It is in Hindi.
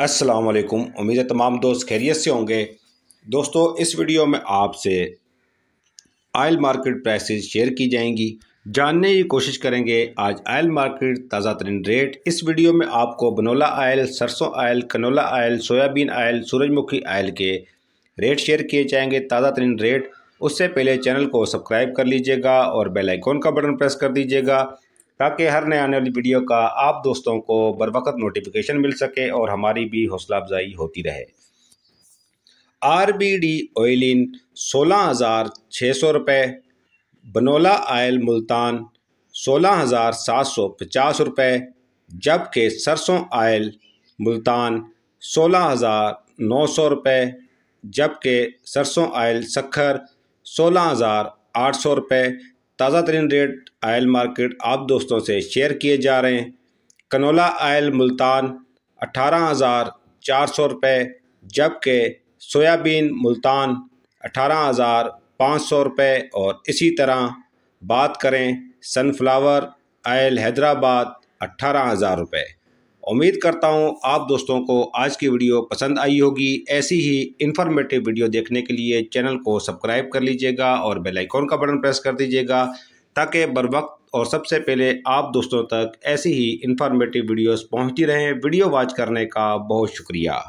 अस्सलाम वालेकुम उम्मीद है तमाम दोस्त खैरियत से होंगे दोस्तों इस वीडियो में आपसे आयल मार्केट प्राइसेस शेयर की जाएंगी जानने की कोशिश करेंगे आज आयल मार्केट ताज़ा तरीन रेट इस वीडियो में आपको बनोला आयल सरसों oil canola oil soybean oil सूरजमुखी आयल के रेट शेयर किए जाएंगे ताज़ा तरीन रेट उससे पहले चैनल को सब्सक्राइब कर लीजिएगा और बेल आइकॉन का बटन प्रेस कर दीजिएगा ताकि हर नए आने वाली वीडियो का आप दोस्तों को बर वक्त नोटिफिकेशन मिल सके और हमारी भी हौसला अफजाई होती रहे आर बी डी ऑयलिन सोलह हज़ार छः सौ रुपये बनोला आयल मुल्तान सोलह हज़ार सात सौ पचास रुपये जबकि सरसों आयल मुल्तान सोलह हज़ार नौ सौ रुपये जबकि सरसों आयल सखर सोलह हज़ार आठ सौ रुपये ताज़ा तरीन रेट आयल मार्केट आप दोस्तों से शेयर किए जा रहे हैं कनोला आयल मुल्तान अठारह हज़ार चार सौ रुपये जबकि सोयाबीन मुल्तान अठारह हज़ार पाँच सौ रुपये और इसी तरह बात करें सनफ्लावर आयल हैदराबाद अट्ठारह हज़ार रुपये उम्मीद करता हूँ आप दोस्तों को आज की वीडियो पसंद आई होगी ऐसी ही इन्फॉर्मेटिव वीडियो देखने के लिए चैनल को सब्सक्राइब कर लीजिएगा और बेल आइकॉन का बटन प्रेस कर दीजिएगा ताकि बर वक्त और सबसे पहले आप दोस्तों तक ऐसी ही इन्फॉर्मेटिव वीडियोस पहुंचती रहें वीडियो वॉच करने का बहुत शुक्रिया